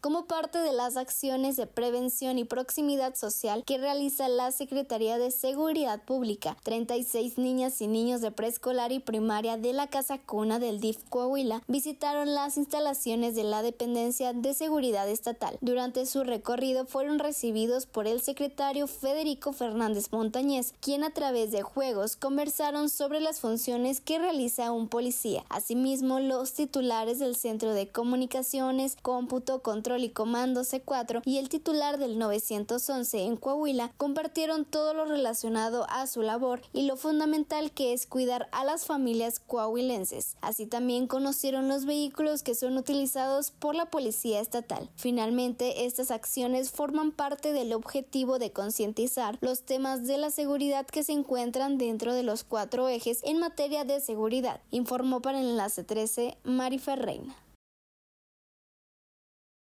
como parte de las acciones de prevención y proximidad social que realiza la Secretaría de Seguridad Pública. 36 niñas y niños de preescolar y primaria de la Casa Cuna del DIF Coahuila visitaron las instalaciones de la Dependencia de Seguridad Estatal. Durante su recorrido fueron recibidos por el secretario Federico Fernández Montañez, quien a través de juegos conversaron sobre las funciones que realiza un policía. Asimismo, los titulares del Centro de Comunicaciones, Cómputo, Control y Comando C4 y el titular del 911 en Coahuila compartieron todo lo relacionado a su labor y lo fundamental que es cuidar a las familias coahuilenses. Así también conocieron los vehículos que son utilizados por la Policía Estatal. Finalmente, estas acciones forman parte del objetivo de concientizar los temas de la seguridad que se encuentran dentro de los cuatro ejes en materia de seguridad, informó para el Enlace 13 Marifer Reina.